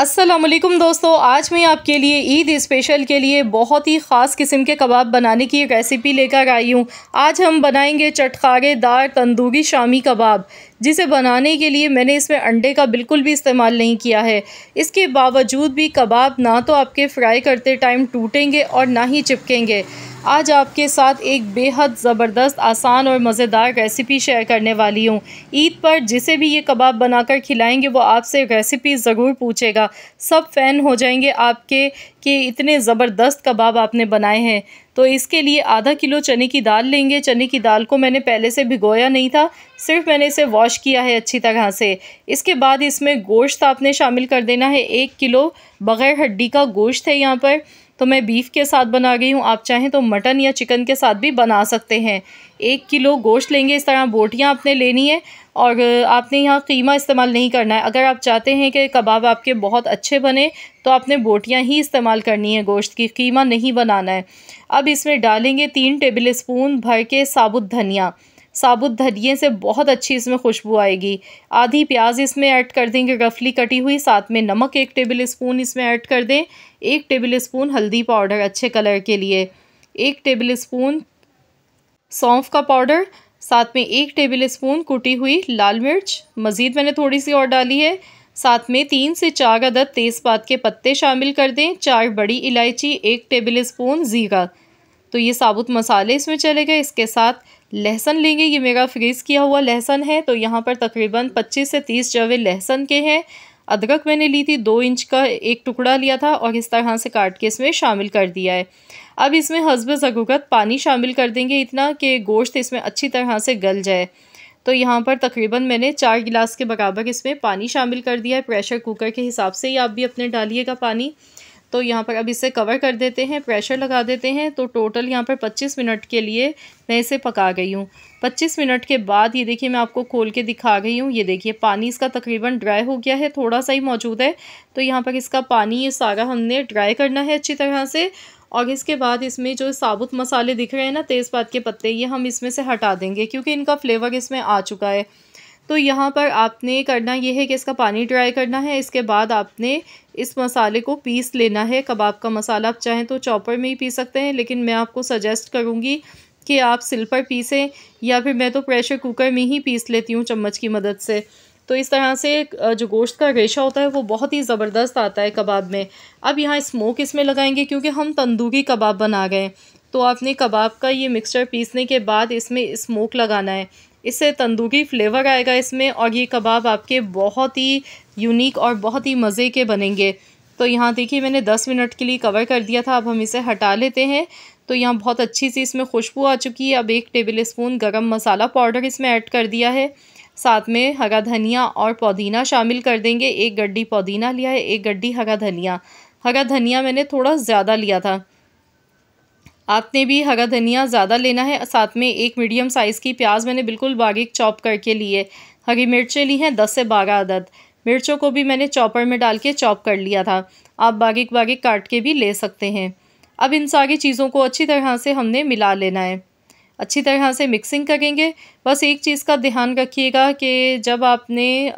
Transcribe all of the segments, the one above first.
असलम दोस्तों आज मैं आपके लिए ईद स्पेशल के लिए बहुत ही ख़ास किस्म के कबाब बनाने की रेसिपी लेकर आई हूँ आज हम बनाएंगे चटकारे दार तंदूरी शामी कबाब जिसे बनाने के लिए मैंने इसमें अंडे का बिल्कुल भी इस्तेमाल नहीं किया है इसके बावजूद भी कबाब ना तो आपके फ्राई करते टाइम टूटेंगे और ना ही चिपकेंगे आज आपके साथ एक बेहद ज़बरदस्त आसान और मज़ेदार रेसिपी शेयर करने वाली हूँ ईद पर जिसे भी ये कबाब बनाकर खिलाएंगे वो आपसे रेसिपी ज़रूर पूछेगा सब फ़ैन हो जाएंगे आपके कि इतने ज़बरदस्त कबाब आपने बनाए हैं तो इसके लिए आधा किलो चने की दाल लेंगे चने की दाल को मैंने पहले से भिगोया नहीं था सिर्फ मैंने इसे वॉश किया है अच्छी तरह से इसके बाद इसमें गोश्त आपने शामिल कर देना है एक किलो बग़ैर हड्डी का गोश्त है यहाँ पर तो मैं बीफ के साथ बना गई हूँ आप चाहें तो मटन या चिकन के साथ भी बना सकते हैं एक किलो गोश्त लेंगे इस तरह बोटियाँ आपने लेनी है और आपने यहाँ कीमा इस्तेमाल नहीं करना है अगर आप चाहते हैं कि कबाब आपके बहुत अच्छे बने तो आपने बोटियाँ ही इस्तेमाल करनी है गोश्त की कीमा नहीं बनाना है अब इसमें डालेंगे तीन टेबल स्पून भर के साबुत धनिया साबुत धनिए से बहुत अच्छी इसमें खुशबू आएगी आधी प्याज इसमें ऐड कर देंगे रफली कटी हुई साथ में नमक एक टेबल स्पून इसमें ऐड कर दें एक टेबल स्पून हल्दी पाउडर अच्छे कलर के लिए एक टेबल स्पून सौंफ का पाउडर साथ में एक टेबल स्पून कुटी हुई लाल मिर्च मज़ीद मैंने थोड़ी सी और डाली है साथ में तीन से चार अदद तेज़पात के पत्ते शामिल कर दें चार बड़ी इलायची एक टेबल स्पून ज़ीरा तो ये साबुत मसाले इसमें चले गए इसके साथ लहसन लेंगे ये मेरा फ्रीज़ किया हुआ लहसन है तो यहाँ पर तकरीबन 25 से 30 जवे लहसन के हैं अदरक मैंने ली थी दो इंच का एक टुकड़ा लिया था और इस तरह से काट के इसमें शामिल कर दिया है अब इसमें हसब ज़रूरत पानी शामिल कर देंगे इतना कि गोश्त इसमें अच्छी तरह से गल जाए तो यहाँ पर तकरीबन मैंने चार गिलास के बराबर इसमें पानी शामिल कर दिया है प्रेशर कुकर के हिसाब से ही आप भी अपने डालिएगा पानी तो यहाँ पर अब इसे कवर कर देते हैं प्रेशर लगा देते हैं तो टोटल यहाँ पर 25 मिनट के लिए मैं इसे पका गई हूँ 25 मिनट के बाद ये देखिए मैं आपको खोल के दिखा गई हूँ ये देखिए पानी इसका तकरीबन ड्राई हो गया है थोड़ा सा ही मौजूद है तो यहाँ पर इसका पानी ये सारा हमने ड्राई करना है अच्छी तरह से और इसके बाद इसमें जो साबुत मसाले दिख रहे हैं ना तेज़पात के पत्ते ये हम इसमें से हटा देंगे क्योंकि इनका फ्लेवर इसमें आ चुका है तो यहाँ पर आपने करना ये है कि इसका पानी ड्राई करना है इसके बाद आपने इस मसाले को पीस लेना है कबाब का मसाला आप चाहें तो चॉपर में ही पी सकते हैं लेकिन मैं आपको सजेस्ट करूँगी कि आप सिल पर पीसें या फिर मैं तो प्रेशर कुकर में ही पीस लेती हूँ चम्मच की मदद से तो इस तरह से जो गोश्त का रेशा होता है वो बहुत ही ज़बरदस्त आता है कबाब में अब यहाँ स्मोक इसमें लगाएंगे क्योंकि हम तंदूरी कबाब बना गए तो आपने कबाब का ये मिक्सचर पीसने के बाद इसमें स्मोक लगाना है इससे तंदूरी फ्लेवर आएगा इसमें और ये कबाब आपके बहुत ही यूनिक और बहुत ही मज़े के बनेंगे तो यहाँ देखिए मैंने दस मिनट के लिए कवर कर दिया था अब हम इसे हटा लेते हैं तो यहाँ बहुत अच्छी सी इसमें खुशबू आ चुकी है अब एक टेबल स्पून गर्म मसाला पाउडर इसमें ऐड कर दिया है साथ में हरा धनिया और पुदीना शामिल कर देंगे एक गड्डी पुदीना लिया है एक गड्डी हरा धनिया हरा धनिया मैंने थोड़ा ज़्यादा लिया था आपने भी हरा धनिया ज़्यादा लेना है साथ में एक मीडियम साइज़ की प्याज मैंने बिल्कुल बारीक चॉप करके लिए है हरी मिर्चें ली हैं दस से बारह अदद मिर्चों को भी मैंने चॉपर में डाल के चॉप कर लिया था आप बारीक बारीक काट के भी ले सकते हैं अब इन सारी चीज़ों को अच्छी तरह से हमने मिला लेना है अच्छी तरह से मिक्सिंग करेंगे बस एक चीज़ का ध्यान रखिएगा कि जब आपने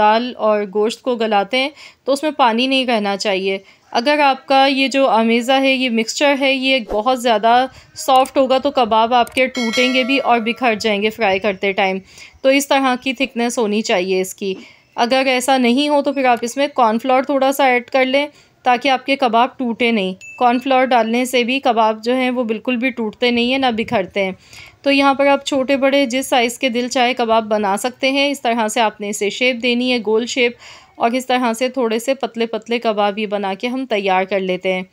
दाल और गोश्त को गलाते हैं तो उसमें पानी नहीं रहना चाहिए अगर आपका ये जो अमेज़ा है ये मिक्सचर है ये बहुत ज़्यादा सॉफ्ट होगा तो कबाब आपके टूटेंगे भी और बिखर जाएंगे फ्राई करते टाइम तो इस तरह की थिकनेस होनी चाहिए इसकी अगर ऐसा नहीं हो तो फिर आप इसमें कॉर्नफ्लोर थोड़ा सा ऐड कर लें ताकि आपके कबाब टूटे नहीं कॉर्नफ्लोर डालने से भी कबाब जो हैं वो बिल्कुल भी टूटते नहीं हैं ना बिखरते हैं तो यहाँ पर आप छोटे बड़े जिस साइज़ के दिल चाहे कबाब बना सकते हैं इस तरह से आपने इसे शेप देनी है गोल शेप और इस तरह से थोड़े से पतले पतले कबाब ये बना के हम तैयार कर लेते हैं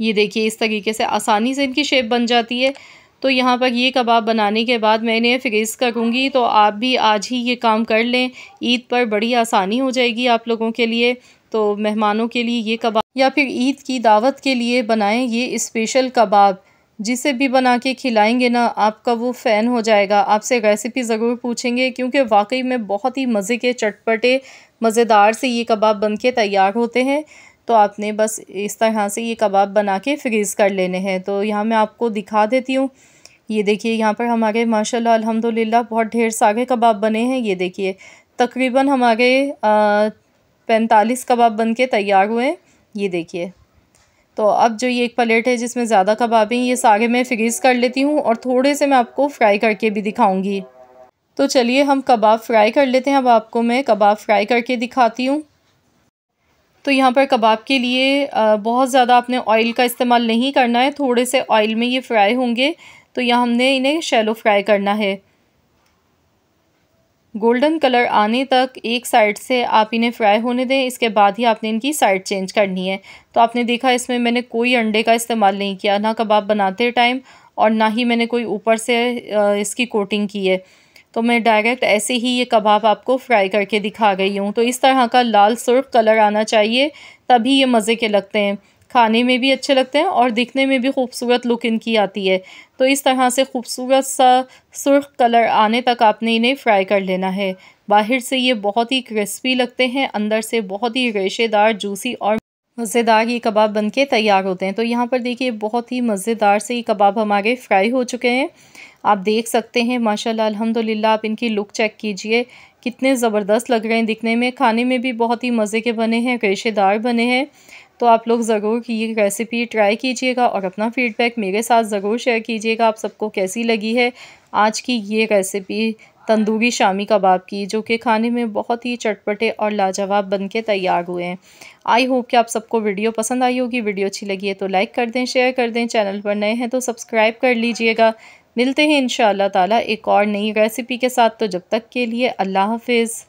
ये देखिए इस तरीके से आसानी से इनकी शेप बन जाती है तो यहाँ पर ये कबाब बनाने के बाद मैं इन्हें फ्रीज़ करूँगी तो आप भी आज ही ये काम कर लें ईद पर बड़ी आसानी हो जाएगी आप लोगों के लिए तो मेहमानों के लिए ये कबाब या फिर ईद की दावत के लिए बनाएं ये स्पेशल कबाब जिसे भी बना के खिलाएंगे ना आपका वो फ़ैन हो जाएगा आपसे रेसिपी ज़रूर पूछेंगे क्योंकि वाकई में बहुत ही मज़े के चटपटे मज़ेदार से ये कबाब बन के तैयार होते हैं तो आपने बस इस तरह से ये कबाब बना के फ्रीज़ कर लेने हैं तो यहाँ मैं आपको दिखा देती हूँ ये देखिए यहाँ पर हमारे माशाल्लाह अल्हम्दुलिल्लाह बहुत ढेर सारे कबाब बने हैं ये देखिए तकरीबन हमारे पैंतालीस कबाब बन के तैयार हुए हैं ये देखिए तो अब जो ये एक प्लेट है जिसमें ज़्यादा कबाब हैं ये सारे मैं फ्रीज़ कर लेती हूँ और थोड़े से मैं आपको फ्राई करके भी दिखाऊँगी तो चलिए हम कबाब फ्राई कर लेते हैं अब आपको मैं कबाब फ्राई करके दिखाती हूँ तो यहाँ पर कबाब के लिए बहुत ज़्यादा आपने ऑयल का इस्तेमाल नहीं करना है थोड़े से ऑयल में ये फ्राई होंगे तो यहाँ हमने इन्हें शैलो फ्राई करना है गोल्डन कलर आने तक एक साइड से आप इन्हें फ्राई होने दें इसके बाद ही आपने इनकी साइड चेंज करनी है तो आपने देखा इसमें मैंने कोई अंडे का इस्तेमाल नहीं किया ना कबाब बनाते टाइम और ना ही मैंने कोई ऊपर से इसकी कोटिंग की है तो मैं डायरेक्ट ऐसे ही ये कबाब आपको फ्राई करके दिखा गई हूँ तो इस तरह का लाल सुर्ख कलर आना चाहिए तभी ये मज़े के लगते हैं खाने में भी अच्छे लगते हैं और दिखने में भी खूबसूरत लुक इनकी आती है तो इस तरह से खूबसूरत सा सुर्ख कलर आने तक आपने इन्हें फ्राई कर लेना है बाहर से ये बहुत ही क्रिस्पी लगते हैं अंदर से बहुत ही रेशेदार जूसी और मज़ेदार ये कबाब बनके तैयार होते हैं तो यहाँ पर देखिए बहुत ही मज़ेदार से ये कबाब हमारे फ्राई हो चुके हैं आप देख सकते हैं माशाल्लाह अल्हम्दुलिल्लाह आप इनकी लुक चेक कीजिए कितने ज़बरदस्त लग रहे हैं दिखने में खाने में भी बहुत ही मज़े के बने हैं रेशेदार बने हैं तो आप लोग ज़रूर की ये रेसिपी ट्राई कीजिएगा और अपना फीडबैक मेरे साथ ज़रूर शेयर कीजिएगा आप सबको कैसी लगी है आज की ये रेसिपी तंदूरी शामी कबाब की जो कि खाने में बहुत ही चटपटे और लाजवाब बन के तैयार हुए हैं आई होप कि आप सबको वीडियो पसंद आई होगी वीडियो अच्छी लगी है तो लाइक कर दें शेयर कर दें चैनल पर नए हैं तो सब्सक्राइब कर लीजिएगा मिलते हैं इन ताला एक और नई रेसिपी के साथ तो जब तक के लिए अल्लाह हाफिज़